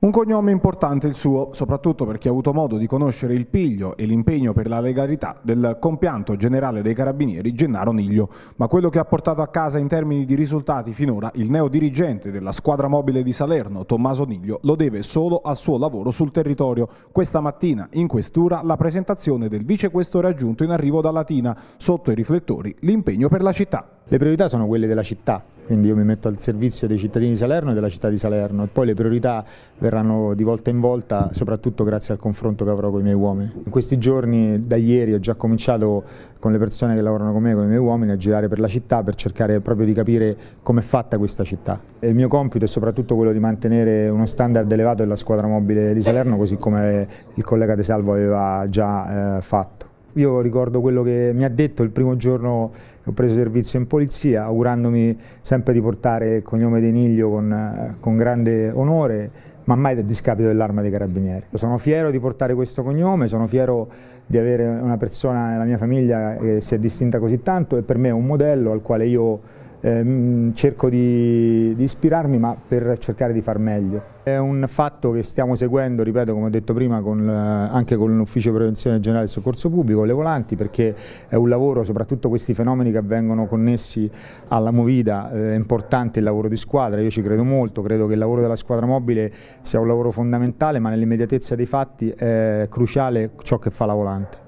Un cognome importante il suo, soprattutto per chi ha avuto modo di conoscere il piglio e l'impegno per la legalità del compianto generale dei carabinieri Gennaro Niglio, ma quello che ha portato a casa in termini di risultati finora il neo dirigente della squadra mobile di Salerno, Tommaso Niglio, lo deve solo al suo lavoro sul territorio. Questa mattina in questura la presentazione del vicequestore aggiunto in arrivo da Latina, sotto i riflettori l'impegno per la città. Le priorità sono quelle della città, quindi io mi metto al servizio dei cittadini di Salerno e della città di Salerno e poi le priorità verranno di volta in volta soprattutto grazie al confronto che avrò con i miei uomini. In questi giorni, da ieri, ho già cominciato con le persone che lavorano con me, con i miei uomini, a girare per la città per cercare proprio di capire com'è fatta questa città. E il mio compito è soprattutto quello di mantenere uno standard elevato della squadra mobile di Salerno così come il collega De Salvo aveva già eh, fatto io ricordo quello che mi ha detto il primo giorno che ho preso servizio in polizia, augurandomi sempre di portare il cognome di Niglio con, eh, con grande onore, ma mai a discapito dell'arma dei carabinieri. Sono fiero di portare questo cognome, sono fiero di avere una persona nella mia famiglia che si è distinta così tanto e per me è un modello al quale io Ehm, cerco di, di, ispirarmi ma per cercare di far meglio. È un fatto che stiamo seguendo, ripeto come ho detto prima, con, eh, anche con l'Ufficio Prevenzione Generale del Soccorso Pubblico, le volanti, perché è un lavoro, soprattutto questi fenomeni che avvengono connessi alla movida, eh, è importante il lavoro di squadra, io ci credo molto, credo che il lavoro della squadra mobile sia un lavoro fondamentale, ma nell'immediatezza dei fatti è cruciale ciò che fa la volante.